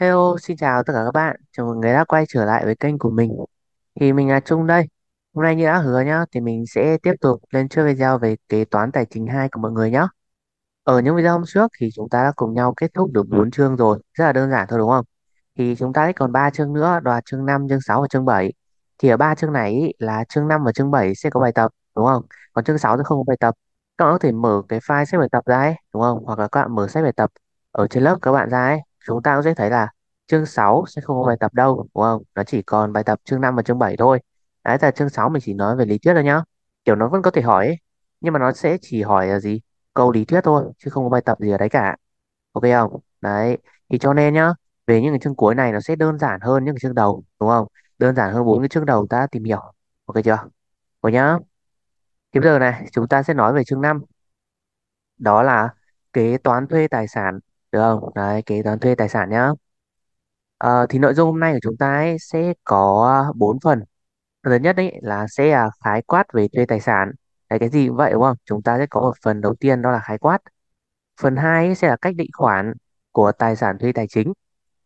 Hello, xin chào tất cả các bạn. Chào mừng người đã quay trở lại với kênh của mình. Thì mình là Trung đây. Hôm nay như đã hứa nhá, thì mình sẽ tiếp tục lên chơi video về kế toán tài chính 2 của mọi người nhá. Ở những video hôm trước thì chúng ta đã cùng nhau kết thúc được 4 chương rồi, rất là đơn giản thôi đúng không? Thì chúng ta còn 3 chương nữa, đó là chương 5, chương 6 và chương 7. Thì ở 3 chương này là chương 5 và chương 7 sẽ có bài tập, đúng không? Còn chương 6 thì không có bài tập. Các bạn có thể mở cái file sách bài tập ra ấy, đúng không? Hoặc là các bạn mở sách bài tập ở trên lớp các bạn ra ấy chúng ta cũng sẽ thấy là chương 6 sẽ không có bài tập đâu, đúng không? Nó chỉ còn bài tập chương 5 và chương 7 thôi. Đấy là chương 6 mình chỉ nói về lý thuyết thôi nhá. Kiểu nó vẫn có thể hỏi ấy, nhưng mà nó sẽ chỉ hỏi là gì? Câu lý thuyết thôi, chứ không có bài tập gì ở đấy cả. Ok không? Đấy, thì cho nên nhá, về những cái chương cuối này nó sẽ đơn giản hơn những cái chương đầu, đúng không? Đơn giản hơn bốn cái chương đầu ta tìm hiểu. Ok chưa? Ok nhá. Thì bây giờ này, chúng ta sẽ nói về chương 5. Đó là kế toán thuê tài sản được không? Đấy, kế toán thuê tài sản nhá. Ờ, thì nội dung hôm nay của chúng ta ấy sẽ có 4 à, phần. Phần thứ nhất ấy là sẽ khái quát về thuê tài sản. Đấy, cái gì cũng vậy đúng không? Chúng ta sẽ có một phần đầu tiên đó là khái quát. Phần 2 ấy sẽ là cách định khoản của tài sản thuê tài chính.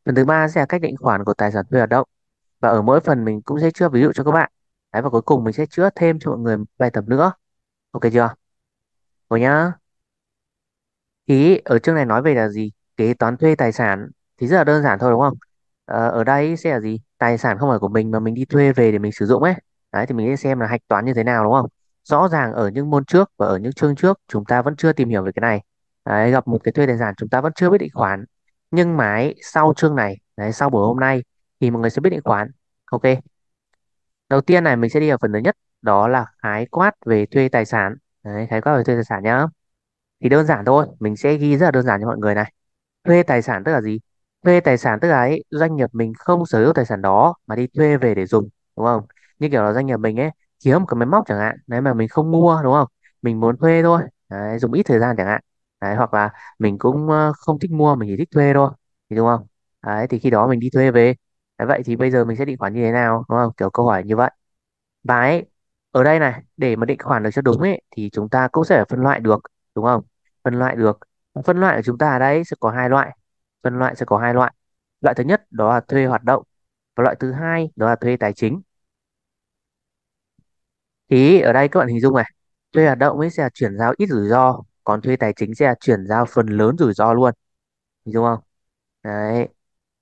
Phần thứ ba sẽ là cách định khoản của tài sản thuê hoạt động. Và ở mỗi phần mình cũng sẽ chữa ví dụ cho các bạn. Đấy, và cuối cùng mình sẽ chữa thêm cho mọi người bài tập nữa. Ok chưa? Rồi nhá ý ở chương này nói về là gì kế toán thuê tài sản thì rất là đơn giản thôi đúng không ờ, ở đây sẽ là gì tài sản không phải của mình mà mình đi thuê về để mình sử dụng ấy đấy thì mình sẽ xem là hạch toán như thế nào đúng không rõ ràng ở những môn trước và ở những chương trước chúng ta vẫn chưa tìm hiểu về cái này đấy, gặp một cái thuê tài sản chúng ta vẫn chưa biết định khoản nhưng mà ấy, sau chương này đấy, sau buổi hôm nay thì mọi người sẽ biết định khoản ok đầu tiên này mình sẽ đi vào phần thứ nhất đó là khái quát về thuê tài sản đấy, khái quát về thuê tài sản nhá thì đơn giản thôi mình sẽ ghi rất là đơn giản cho mọi người này thuê tài sản tức là gì thuê tài sản tức là ấy, doanh nghiệp mình không sở hữu tài sản đó mà đi thuê về để dùng đúng không như kiểu là doanh nghiệp mình ấy kiếm một cái máy móc chẳng hạn đấy mà mình không mua đúng không mình muốn thuê thôi đấy, dùng ít thời gian chẳng hạn đấy, hoặc là mình cũng không thích mua mình chỉ thích thuê thôi thì đúng không đấy, thì khi đó mình đi thuê về đấy, vậy thì bây giờ mình sẽ định khoản như thế nào đúng không kiểu câu hỏi như vậy và ấy, ở đây này để mà định khoản được cho đúng ấy thì chúng ta cũng sẽ phải phân loại được đúng không phân loại được phân loại của chúng ta ở đây sẽ có hai loại phân loại sẽ có hai loại loại thứ nhất đó là thuê hoạt động và loại thứ hai đó là thuê tài chính thì ở đây các bạn hình dung này thuê hoạt động ấy sẽ chuyển giao ít rủi ro còn thuê tài chính sẽ chuyển giao phần lớn rủi ro luôn hình dung không đấy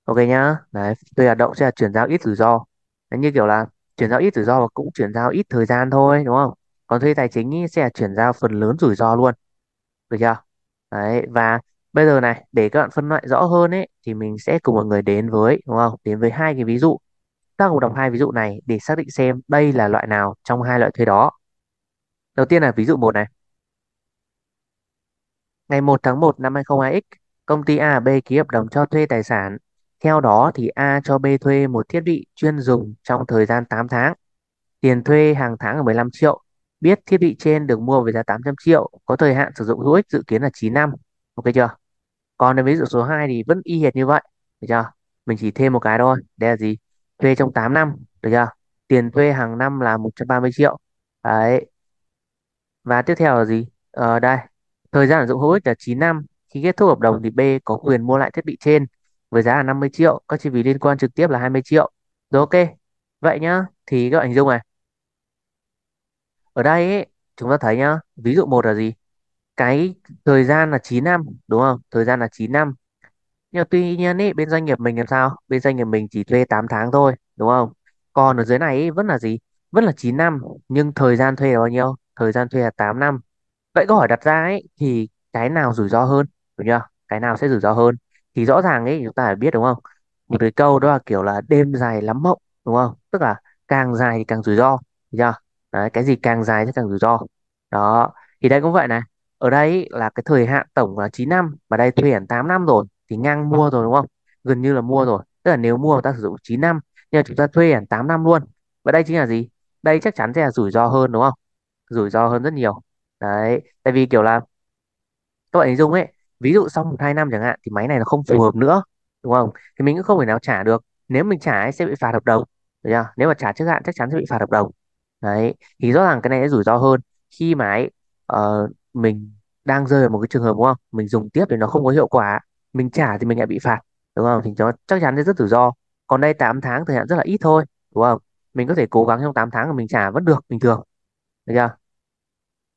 ok nhá đấy thuê hoạt động sẽ chuyển giao ít rủi ro đấy, như kiểu là chuyển giao ít rủi ro và cũng chuyển giao ít thời gian thôi đúng không còn thuê tài chính ý sẽ chuyển giao phần lớn rủi ro luôn được chưa đấy và bây giờ này để các bạn phân loại rõ hơn ấy thì mình sẽ cùng mọi người đến với đúng không đến với hai cái ví dụ ta cùng đọc hai ví dụ này để xác định xem đây là loại nào trong hai loại thuế đó đầu tiên là ví dụ một này ngày 1 tháng 1 năm 2022X, công ty A và B ký hợp đồng cho thuê tài sản. Theo đó thì A cho B thuê một thiết bị chuyên dùng trong thời gian 8 tháng. Tiền thuê hàng tháng là 15 triệu, Biết thiết bị trên được mua với giá 800 triệu, có thời hạn sử dụng hữu ích dự kiến là 9 năm. Ok chưa? Còn đến ví dụ số 2 thì vẫn y hệt như vậy. Được chưa? Mình chỉ thêm một cái thôi. Đây là gì? Thuê trong 8 năm. Được chưa? Tiền thuê hàng năm là 130 triệu. Đấy. Và tiếp theo là gì? Ờ, đây. Thời gian sử dụng hữu ích là 9 năm. Khi kết thúc hợp đồng thì B có quyền mua lại thiết bị trên với giá là 50 triệu. Các chi phí liên quan trực tiếp là 20 triệu. Rồi ok. Vậy nhá. Thì các bạn hình dung này ở đây ấy, chúng ta thấy nhá ví dụ một là gì cái thời gian là 9 năm đúng không thời gian là 9 năm nhưng mà tuy nhiên ấy, bên doanh nghiệp mình làm sao bên doanh nghiệp mình chỉ thuê 8 tháng thôi đúng không còn ở dưới này ấy, vẫn là gì vẫn là 9 năm nhưng thời gian thuê là bao nhiêu thời gian thuê là 8 năm vậy câu hỏi đặt ra ấy thì cái nào rủi ro hơn đúng chưa cái nào sẽ rủi ro hơn thì rõ ràng ấy chúng ta phải biết đúng không một cái câu đó là kiểu là đêm dài lắm mộng đúng không tức là càng dài thì càng rủi ro đúng chưa đấy, cái gì càng dài thì càng rủi ro đó thì đây cũng vậy này ở đây là cái thời hạn tổng là 9 năm mà đây thuê hẳn 8 năm rồi thì ngang mua rồi đúng không gần như là mua rồi tức là nếu mua ta sử dụng 9 năm nhưng mà chúng ta thuê hẳn 8 năm luôn và đây chính là gì đây chắc chắn sẽ là rủi ro hơn đúng không rủi ro hơn rất nhiều đấy tại vì kiểu là các bạn hình dung ấy ví dụ sau một hai năm chẳng hạn thì máy này nó không phù hợp nữa đúng không thì mình cũng không thể nào trả được nếu mình trả ấy, sẽ bị phạt hợp đồng được chưa? nếu mà trả trước hạn chắc chắn sẽ bị phạt hợp đồng đấy thì rõ ràng cái này sẽ rủi ro hơn khi mà ấy, uh, mình đang rơi vào một cái trường hợp đúng không mình dùng tiếp thì nó không có hiệu quả mình trả thì mình lại bị phạt đúng không thì nó chắc chắn sẽ rất rủi ro còn đây 8 tháng thời hạn rất là ít thôi đúng không mình có thể cố gắng trong 8 tháng mà mình trả vẫn được bình thường được chưa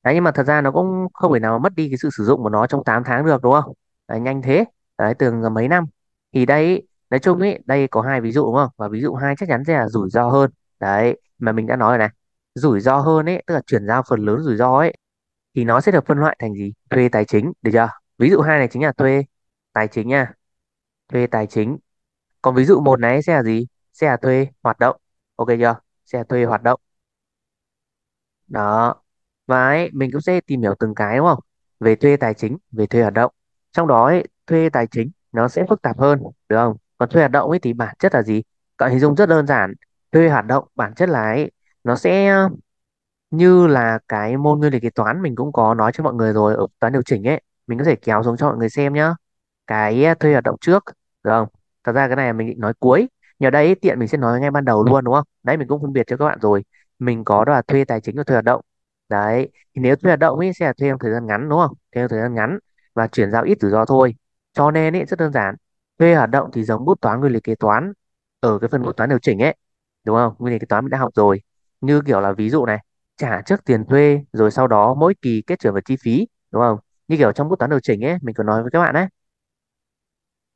đấy nhưng mà thật ra nó cũng không thể nào mất đi cái sự sử dụng của nó trong 8 tháng được đúng không đấy, nhanh thế đấy từng mấy năm thì đây nói chung ấy đây có hai ví dụ đúng không và ví dụ hai chắc chắn sẽ là rủi ro hơn đấy mà mình đã nói rồi này rủi ro hơn ấy tức là chuyển giao phần lớn rủi ro ấy thì nó sẽ được phân loại thành gì thuê tài chính được chưa ví dụ hai này chính là thuê tài chính nha thuê tài chính còn ví dụ một này sẽ là gì sẽ là thuê hoạt động ok chưa sẽ là thuê hoạt động đó và ấy, mình cũng sẽ tìm hiểu từng cái đúng không về thuê tài chính về thuê hoạt động trong đó ấy, thuê tài chính nó sẽ phức tạp hơn được không còn thuê hoạt động ấy thì bản chất là gì cậu hình dung rất đơn giản thuê hoạt động bản chất là ấy, nó sẽ ờ, như là cái môn nguyên lý kế toán mình cũng có nói cho mọi người rồi ở toán điều chỉnh ấy mình có thể kéo xuống cho mọi người xem nhá cái ờ, thuê hoạt động trước được không thật ra cái này mình định nói cuối nhờ đây tiện mình sẽ nói ngay ban đầu luôn đúng không đấy mình cũng phân biệt cho các bạn rồi mình có đó là thuê tài chính và thuê hoạt động đấy thì nếu thuê hoạt động ấy sẽ là thuê trong thời gian ngắn đúng không thuê trong thời gian ngắn và chuyển giao ít rủi ro thôi cho nên ấy rất đơn giản thuê hoạt động thì giống bút toán nguyên lý kế toán ở cái phần bút toán điều chỉnh ấy đúng không nguyên lý kế toán mình đã học rồi như kiểu là ví dụ này trả trước tiền thuê rồi sau đó mỗi kỳ kết chuyển vào chi phí đúng không như kiểu trong bút toán điều chỉnh ấy mình có nói với các bạn đấy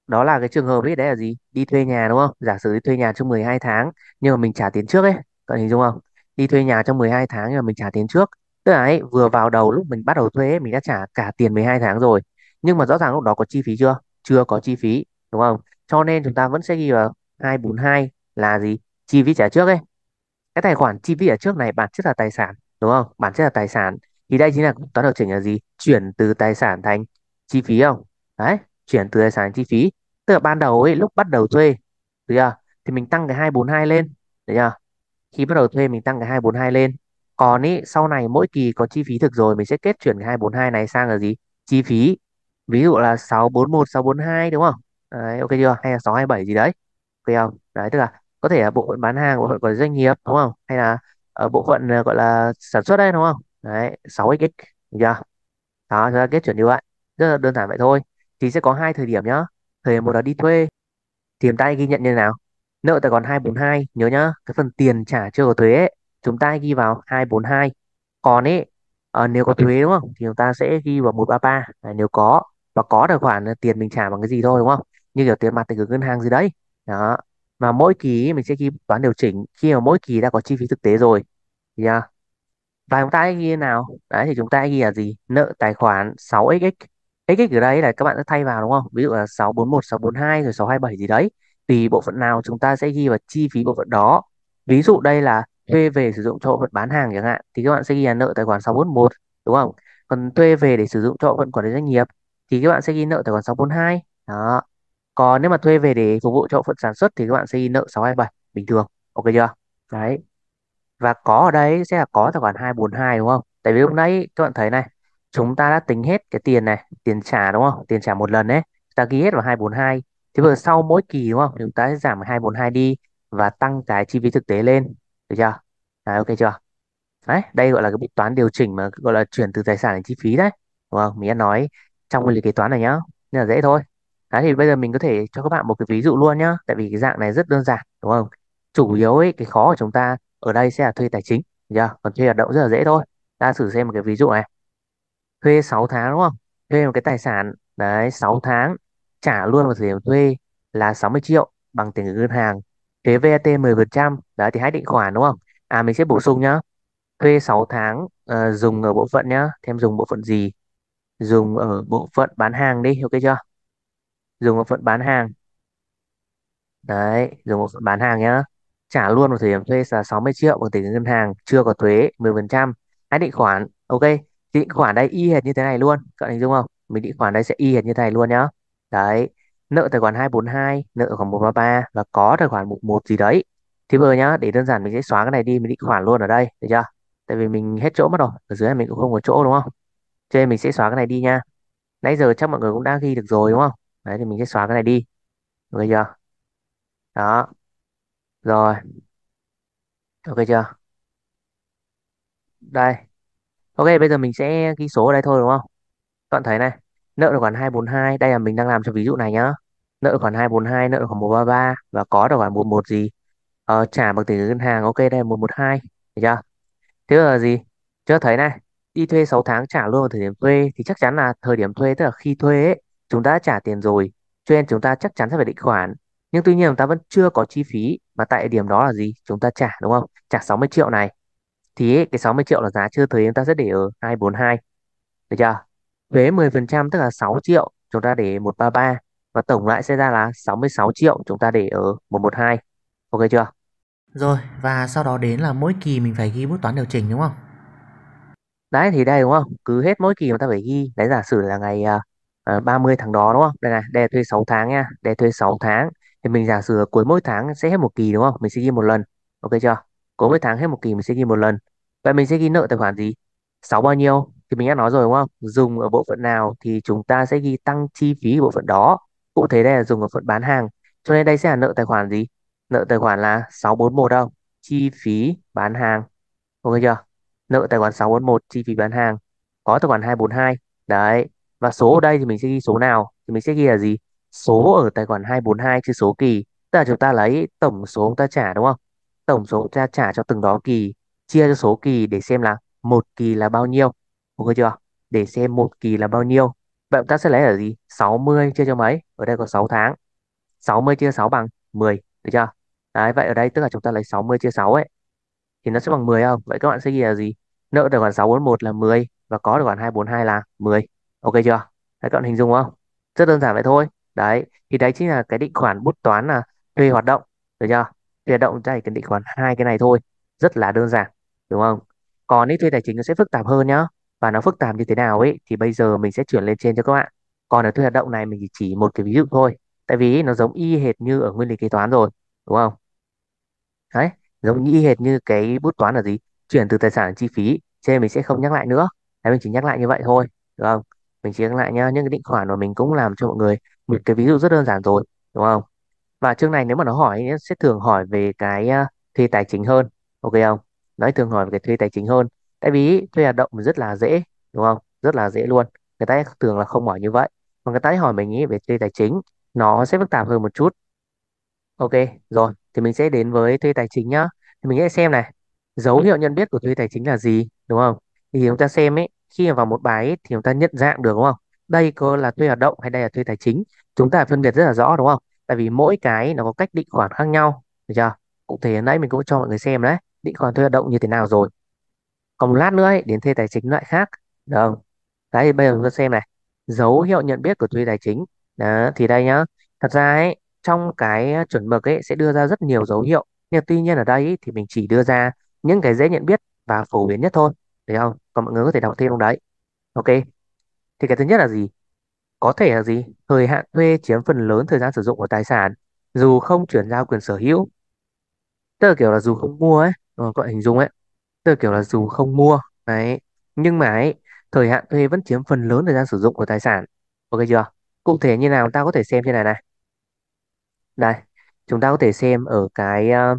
đó là cái trường hợp đấy đấy là gì đi thuê nhà đúng không giả sử đi thuê nhà trong 12 tháng nhưng mà mình trả tiền trước ấy các hình dung không đi thuê nhà trong 12 tháng nhưng mà mình trả tiền trước tức là ấy vừa vào đầu lúc mình bắt đầu thuê ấy, mình đã trả cả tiền 12 tháng rồi nhưng mà rõ ràng lúc đó có chi phí chưa chưa có chi phí đúng không cho nên chúng ta vẫn sẽ ghi vào 242 là gì chi phí trả trước ấy cái tài khoản chi phí ở trước này bản chất là tài sản đúng không bản chất là tài sản thì đây chính là toán điều chỉnh là gì chuyển từ tài sản thành chi phí không đấy chuyển từ tài sản thành chi phí tức là ban đầu ấy lúc bắt đầu thuê được chưa thì mình tăng cái 242 lên được chưa khi bắt đầu thuê mình tăng cái 242 lên còn ý sau này mỗi kỳ có chi phí thực rồi mình sẽ kết chuyển cái 242 này sang là gì chi phí ví dụ là 641 642 đúng không đấy, ok chưa hay là 627 gì đấy ok không đấy tức là có thể là bộ phận bán hàng bộ phận của doanh nghiệp đúng không hay là ở ờ, bộ phận ờ, gọi là sản xuất đây đúng không đấy 6 x được chưa đó chúng ta kết chuẩn như vậy rất là đơn giản vậy thôi thì sẽ có hai thời điểm nhá thời điểm một là đi thuê tiền chúng ta ghi nhận như nào nợ tài khoản 242 nhớ nhá cái phần tiền trả chưa có thuế ấy, chúng ta ghi vào 242 còn ấy à, nếu có thuế đúng không thì chúng ta sẽ ghi vào 133 à, nếu có và có tài khoản tiền mình trả bằng cái gì thôi đúng không như kiểu tiền mặt thì gửi ngân hàng gì đấy đó và mỗi kỳ mình sẽ ghi toán điều chỉnh khi mà mỗi kỳ đã có chi phí thực tế rồi yeah. và chúng ta hãy ghi thế nào đấy thì chúng ta hãy ghi là gì nợ tài khoản 6xx xx ở đây là các bạn sẽ thay vào đúng không ví dụ là 641 642 rồi 627 gì đấy tùy bộ phận nào chúng ta sẽ ghi vào chi phí bộ phận đó ví dụ đây là thuê về sử dụng cho bộ phận bán hàng chẳng hạn thì các bạn sẽ ghi là nợ tài khoản 641 đúng không còn thuê về để sử dụng cho bộ phận quản lý doanh nghiệp thì các bạn sẽ ghi nợ tài khoản 642 đó còn nếu mà thuê về để phục vụ cho phần sản xuất thì các bạn sẽ in nợ 627 bình thường ok chưa đấy và có ở đây sẽ là có tài khoản 242 đúng không tại vì lúc nãy các bạn thấy này chúng ta đã tính hết cái tiền này tiền trả đúng không tiền trả một lần đấy ta ghi hết vào 242 thế vừa sau mỗi kỳ đúng không chúng ta sẽ giảm 242 đi và tăng cái chi phí thực tế lên được chưa đấy, ok chưa đấy đây gọi là cái bị toán điều chỉnh mà gọi là chuyển từ tài sản đến chi phí đấy đúng không mình đã nói trong cái lý kế toán này nhá nên là dễ thôi Đấy thì bây giờ mình có thể cho các bạn một cái ví dụ luôn nhá, tại vì cái dạng này rất đơn giản đúng không? Chủ yếu ấy cái khó của chúng ta ở đây sẽ là thuê tài chính, yeah, Còn thuê hoạt động rất là dễ thôi. Ta thử xem một cái ví dụ này. Thuê 6 tháng đúng không? Thuê một cái tài sản đấy 6 tháng trả luôn vào thời điểm thuê là 60 triệu bằng tiền gửi ngân hàng. Thuế VAT 10% đấy thì hãy định khoản đúng không? À mình sẽ bổ sung nhá. Thuê 6 tháng uh, dùng ở bộ phận nhá, thêm dùng bộ phận gì? Dùng ở bộ phận bán hàng đi, ok chưa? dùng vào phần bán hàng đấy dùng vào phần bán hàng nhá trả luôn vào thời điểm thuê là 60 triệu bằng tiền ngân hàng chưa có thuế 10% hãy định khoản ok định khoản đây y hệt như thế này luôn các bạn hình dung không mình định khoản đây sẽ y hệt như thế này luôn nhá đấy nợ tài khoản 242 nợ tài khoản 133 và có tài khoản mục 1 gì đấy thì bây giờ nhá để đơn giản mình sẽ xóa cái này đi mình định khoản luôn ở đây được chưa tại vì mình hết chỗ mất rồi ở dưới này mình cũng không có chỗ đúng không cho nên mình sẽ xóa cái này đi nha nãy giờ chắc mọi người cũng đã ghi được rồi đúng không đấy thì mình sẽ xóa cái này đi được chưa đó rồi ok chưa đây ok bây giờ mình sẽ ghi số ở đây thôi đúng không bạn thấy này nợ được khoản 242 đây là mình đang làm cho ví dụ này nhá nợ khoản 242 nợ khoản 133 và có được khoản 11 gì ờ, trả bằng tiền ngân hàng ok đây là 112 Được chưa thế là gì chưa thấy này đi thuê 6 tháng trả luôn vào thời điểm thuê thì chắc chắn là thời điểm thuê tức là khi thuê ấy Chúng ta đã trả tiền rồi, cho nên chúng ta chắc chắn sẽ phải định khoản. Nhưng tuy nhiên chúng ta vẫn chưa có chi phí mà tại điểm đó là gì? Chúng ta trả đúng không? Trả 60 triệu này. Thì ấy, cái 60 triệu là giá chưa thuế chúng ta sẽ để ở 242. Được chưa? Thuế 10% tức là 6 triệu chúng ta để 133 và tổng lại sẽ ra là 66 triệu chúng ta để ở 112. Ok chưa? Rồi, và sau đó đến là mỗi kỳ mình phải ghi bút toán điều chỉnh đúng không? Đấy thì đây đúng không? Cứ hết mỗi kỳ chúng ta phải ghi. Đấy giả sử là ngày uh, uh, ờ, 30 tháng đó đúng không đây này đề thuê 6 tháng nha đề thuê 6 tháng thì mình giả sử cuối mỗi tháng sẽ hết một kỳ đúng không mình sẽ ghi một lần ok chưa cuối mỗi tháng hết một kỳ mình sẽ ghi một lần vậy mình sẽ ghi nợ tài khoản gì 6 bao nhiêu thì mình đã nói rồi đúng không dùng ở bộ phận nào thì chúng ta sẽ ghi tăng chi phí bộ phận đó cụ thể đây là dùng ở phận bán hàng cho nên đây sẽ là nợ tài khoản gì nợ tài khoản là 641 đâu chi phí bán hàng ok chưa nợ tài khoản 641 chi phí bán hàng có tài khoản 242 đấy và số ở đây thì mình sẽ ghi số nào thì mình sẽ ghi là gì số ở tài khoản 242 chữ số kỳ tức là chúng ta lấy tổng số chúng ta trả đúng không tổng số chúng ta trả cho từng đó kỳ chia cho số kỳ để xem là một kỳ là bao nhiêu ok chưa để xem một kỳ là bao nhiêu vậy chúng ta sẽ lấy là gì 60 chia cho mấy ở đây có 6 tháng 60 chia 6 bằng 10 được chưa đấy vậy ở đây tức là chúng ta lấy 60 chia 6 ấy thì nó sẽ bằng 10 không vậy các bạn sẽ ghi là gì nợ tài khoản 641 là 10 và có tài khoản 242 là 10 ok chưa đấy các bạn hình dung không rất đơn giản vậy thôi đấy thì đấy chính là cái định khoản bút toán là thuê hoạt động được chưa thuê hoạt động chỉ cần định khoản hai cái này thôi rất là đơn giản đúng không còn nếu thuê tài chính nó sẽ phức tạp hơn nhá và nó phức tạp như thế nào ấy thì bây giờ mình sẽ chuyển lên trên cho các bạn còn ở thuê hoạt động này mình chỉ chỉ một cái ví dụ thôi tại vì nó giống y hệt như ở nguyên lý kế toán rồi đúng không đấy giống y hệt như cái bút toán là gì chuyển từ tài sản chi phí Trên mình sẽ không nhắc lại nữa đấy mình chỉ nhắc lại như vậy thôi được không mình chỉ nhắc lại nhá những cái định khoản mà mình cũng làm cho mọi người một cái ví dụ rất đơn giản rồi đúng không và chương này nếu mà nó hỏi nó sẽ thường hỏi về cái à, thuê tài chính hơn ok không nói thường hỏi về cái thuê tài chính hơn tại vì thuê hoạt động rất là dễ đúng không rất là dễ luôn người ta thường là không hỏi như vậy mà người ta hỏi mình ý về thuê tài chính nó sẽ phức tạp hơn một chút ok rồi thì mình sẽ đến với thuê tài chính nhá thì mình sẽ xem này dấu hiệu nhận biết của thuê tài chính là gì đúng không thì chúng ta xem ấy khi vào một bài ấy, thì chúng ta nhận dạng được đúng không đây có là thuê hoạt động hay đây là thuê tài chính chúng ta phân biệt rất là rõ đúng không tại vì mỗi cái nó có cách định khoản khác nhau được chưa cụ thể nãy mình cũng cho mọi người xem đấy định khoản thuê hoạt động như thế nào rồi còn một lát nữa ấy, đến thuê tài chính loại khác được không đấy thì bây giờ chúng ta xem này dấu hiệu nhận biết của thuê tài chính đó, thì đây nhá thật ra ấy trong cái chuẩn mực ấy sẽ đưa ra rất nhiều dấu hiệu nhưng tuy nhiên ở đây ấy, thì mình chỉ đưa ra những cái dễ nhận biết và phổ biến nhất thôi thấy không còn mọi người có thể đọc thêm không đấy ok thì cái thứ nhất là gì có thể là gì thời hạn thuê chiếm phần lớn thời gian sử dụng của tài sản dù không chuyển giao quyền sở hữu tức là kiểu là dù không mua ấy ờ, gọi hình dung ấy tức là kiểu là dù không mua đấy nhưng mà ấy thời hạn thuê vẫn chiếm phần lớn thời gian sử dụng của tài sản ok chưa cụ thể như nào ta có thể xem trên này này đây chúng ta có thể xem ở cái uh,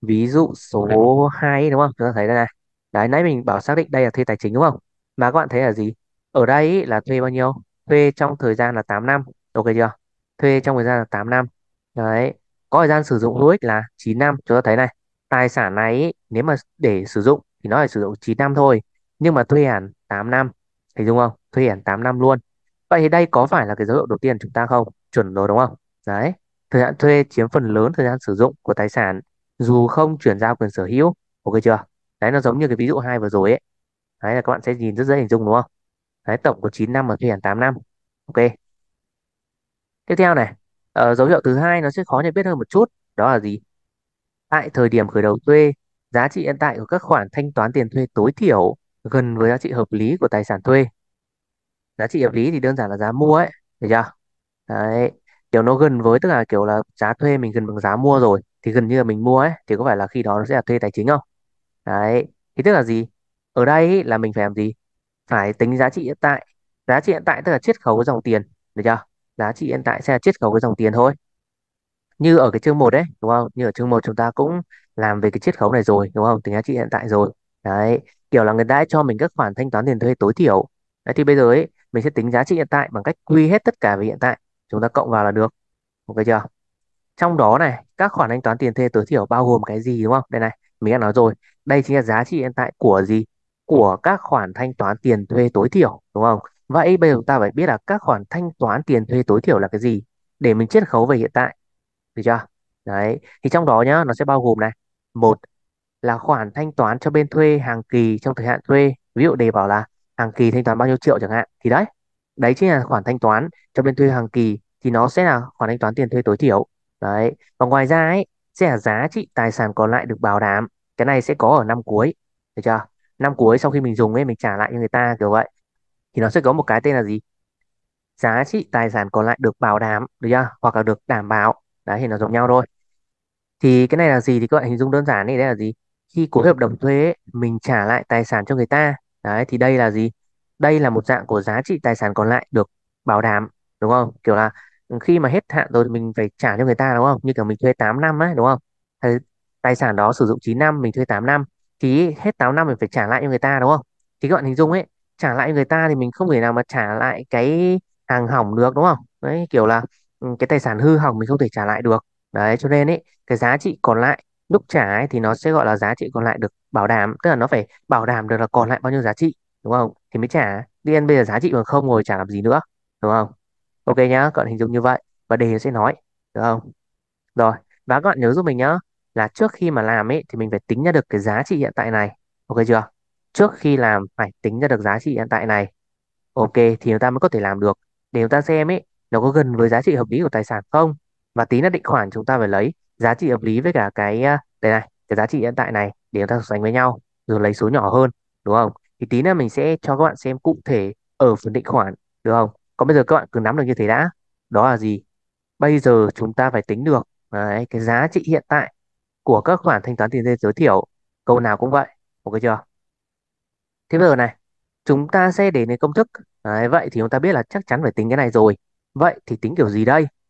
ví dụ số 2 đúng không chúng ta thấy đây này đấy nãy mình bảo xác định đây là thuê tài chính đúng không mà các bạn thấy là gì ở đây ý, là thuê bao nhiêu thuê trong thời gian là 8 năm ok chưa thuê trong thời gian là 8 năm đấy có thời gian sử dụng hữu ích là 9 năm chúng ta thấy này tài sản này ý, nếu mà để sử dụng thì nó phải sử dụng 9 năm thôi nhưng mà thuê hẳn 8 năm thấy đúng không thuê hẳn 8 năm luôn vậy thì đây có phải là cái dấu hiệu đầu tiên chúng ta không chuẩn rồi đúng không đấy thời hạn thuê chiếm phần lớn thời gian sử dụng của tài sản dù không chuyển giao quyền sở hữu ok chưa đấy nó giống như cái ví dụ hai vừa rồi ấy đấy là các bạn sẽ nhìn rất dễ hình dung đúng không đấy tổng của 9 năm và khi hẳn 8 năm ok tiếp theo này ờ, dấu hiệu thứ hai nó sẽ khó nhận biết hơn một chút đó là gì tại thời điểm khởi đầu thuê giá trị hiện tại của các khoản thanh toán tiền thuê tối thiểu gần với giá trị hợp lý của tài sản thuê giá trị hợp lý thì đơn giản là giá mua ấy được chưa đấy kiểu nó gần với tức là kiểu là giá thuê mình gần bằng giá mua rồi thì gần như là mình mua ấy thì có phải là khi đó nó sẽ là thuê tài chính không đấy thì tức là gì ở đây ý, là mình phải làm gì phải tính giá trị hiện tại giá trị hiện tại tức là chiết khấu cái dòng tiền được chưa giá trị hiện tại sẽ là chiết khấu cái dòng tiền thôi như ở cái chương 1 đấy đúng không như ở chương 1 chúng ta cũng làm về cái chiết khấu này rồi đúng không tính giá trị hiện tại rồi đấy kiểu là người ta cho mình các khoản thanh toán tiền thuê tối thiểu đấy thì bây giờ ấy mình sẽ tính giá trị hiện tại bằng cách quy hết tất cả về hiện tại chúng ta cộng vào là được ok chưa trong đó này các khoản thanh toán tiền thuê tối thiểu bao gồm cái gì đúng không đây này mình đã nói rồi đây chính là giá trị hiện tại của gì của các khoản thanh toán tiền thuê tối thiểu đúng không vậy bây giờ chúng ta phải biết là các khoản thanh toán tiền thuê tối thiểu là cái gì để mình chiết khấu về hiện tại được chưa đấy thì trong đó nhá nó sẽ bao gồm này một là khoản thanh toán cho bên thuê hàng kỳ trong thời hạn thuê ví dụ đề bảo là hàng kỳ thanh toán bao nhiêu triệu chẳng hạn thì đấy đấy chính là khoản thanh toán cho bên thuê hàng kỳ thì nó sẽ là khoản thanh toán tiền thuê tối thiểu đấy và ngoài ra ấy sẽ là giá trị tài sản còn lại được bảo đảm cái này sẽ có ở năm cuối được chưa năm cuối sau khi mình dùng ấy mình trả lại cho người ta kiểu vậy thì nó sẽ có một cái tên là gì giá trị tài sản còn lại được bảo đảm được chưa hoặc là được đảm bảo đấy thì nó giống nhau thôi thì cái này là gì thì các bạn hình dung đơn giản đi, đây là gì khi cuối hợp đồng thuế mình trả lại tài sản cho người ta đấy thì đây là gì đây là một dạng của giá trị tài sản còn lại được bảo đảm đúng không kiểu là khi mà hết hạn rồi thì mình phải trả cho người ta đúng không như kiểu mình thuê 8 năm ấy đúng không tài sản đó sử dụng 9 năm mình thuê 8 năm thì hết 8 năm mình phải trả lại cho người ta đúng không thì các bạn hình dung ấy trả lại người ta thì mình không thể nào mà trả lại cái hàng hỏng được đúng không đấy kiểu là ừ, cái tài sản hư hỏng mình không thể trả lại được đấy cho nên ấy cái giá trị còn lại lúc trả ấy, thì nó sẽ gọi là giá trị còn lại được bảo đảm tức là nó phải bảo đảm được là còn lại bao nhiêu giá trị đúng không thì mới trả điên bây giờ giá trị bằng không rồi trả làm gì nữa đúng không ok nhá các bạn hình dung như vậy và đề sẽ nói được không rồi và các bạn nhớ giúp mình nhá là trước khi mà làm ấy thì mình phải tính ra được cái giá trị hiện tại này ok chưa trước khi làm phải tính ra được giá trị hiện tại này ok thì người ta mới có thể làm được để người ta xem ấy nó có gần với giá trị hợp lý của tài sản không và tí là định khoản chúng ta phải lấy giá trị hợp lý với cả cái à, đây này cái giá trị hiện tại này để chúng ta so sánh với nhau rồi lấy số nhỏ hơn đúng không thì tí nữa mình sẽ cho các bạn xem cụ thể ở phần định khoản được không còn bây giờ các bạn cứ nắm được như thế đã đó là gì bây giờ chúng ta phải tính được đấy, cái giá trị hiện tại của các khoản thanh toán tiền thuê tối thiểu câu nào cũng vậy ok chưa thế bây giờ này chúng ta sẽ đến cái công thức đấy, vậy thì chúng ta biết là chắc chắn phải tính cái này rồi vậy thì tính kiểu gì đây